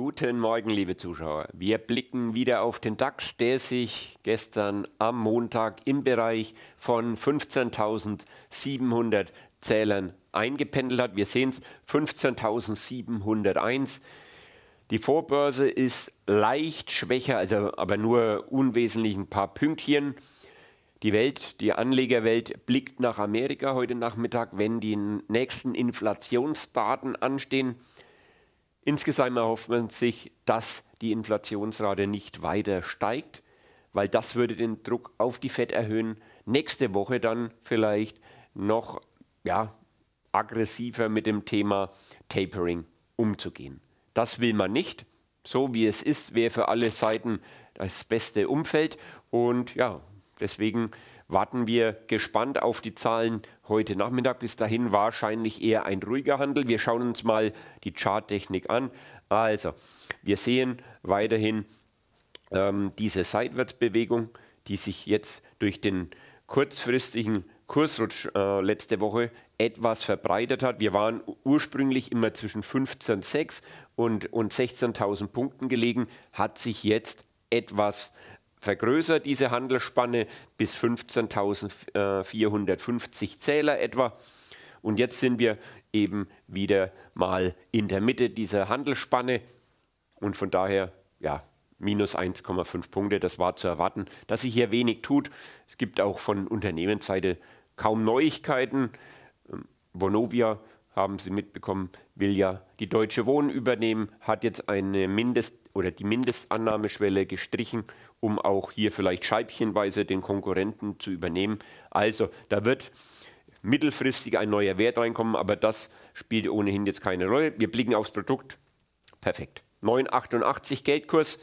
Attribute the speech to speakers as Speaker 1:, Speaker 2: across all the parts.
Speaker 1: Guten Morgen, liebe Zuschauer. Wir blicken wieder auf den DAX, der sich gestern am Montag im Bereich von 15.700 Zählern eingependelt hat. Wir sehen es, 15.701. Die Vorbörse ist leicht schwächer, also aber nur unwesentlich ein paar Pünktchen. Die Welt, die Anlegerwelt blickt nach Amerika heute Nachmittag, wenn die nächsten Inflationsdaten anstehen. Insgesamt erhofft man sich, dass die Inflationsrate nicht weiter steigt, weil das würde den Druck auf die Fed erhöhen. Nächste Woche dann vielleicht noch ja, aggressiver mit dem Thema Tapering umzugehen. Das will man nicht. So wie es ist, wäre für alle Seiten das beste Umfeld. Und ja, deswegen warten wir gespannt auf die Zahlen heute Nachmittag. Bis dahin wahrscheinlich eher ein ruhiger Handel. Wir schauen uns mal die Charttechnik an. Also, wir sehen weiterhin ähm, diese Seitwärtsbewegung, die sich jetzt durch den kurzfristigen Kursrutsch äh, letzte Woche etwas verbreitet hat. Wir waren ursprünglich immer zwischen 15.6 und, und 16.000 Punkten gelegen, hat sich jetzt etwas vergrößert diese Handelsspanne bis 15.450 Zähler etwa. Und jetzt sind wir eben wieder mal in der Mitte dieser Handelsspanne. Und von daher, ja, minus 1,5 Punkte, das war zu erwarten, dass sich hier wenig tut. Es gibt auch von Unternehmensseite kaum Neuigkeiten. Ähm, Vonovia haben Sie mitbekommen, will ja die Deutsche Wohnen übernehmen, hat jetzt eine Mindest oder die Mindestannahmeschwelle gestrichen, um auch hier vielleicht scheibchenweise den Konkurrenten zu übernehmen. Also da wird mittelfristig ein neuer Wert reinkommen, aber das spielt ohnehin jetzt keine Rolle. Wir blicken aufs Produkt. Perfekt. 9,88 Geldkurs.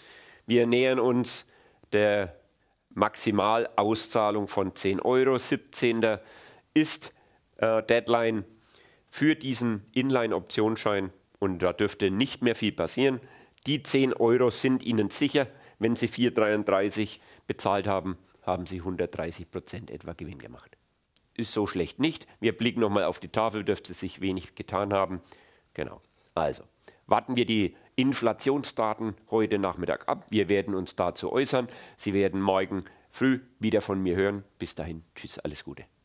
Speaker 1: Wir nähern uns der Maximalauszahlung von 10 Euro. 17. ist äh, Deadline für diesen Inline-Optionsschein und da dürfte nicht mehr viel passieren. Die 10 Euro sind Ihnen sicher. Wenn Sie 4,33 bezahlt haben, haben Sie 130 Prozent etwa Gewinn gemacht. Ist so schlecht nicht. Wir blicken nochmal auf die Tafel, dürfte sich wenig getan haben. Genau. Also, warten wir die Inflationsdaten heute Nachmittag ab. Wir werden uns dazu äußern. Sie werden morgen früh wieder von mir hören. Bis dahin, tschüss, alles Gute.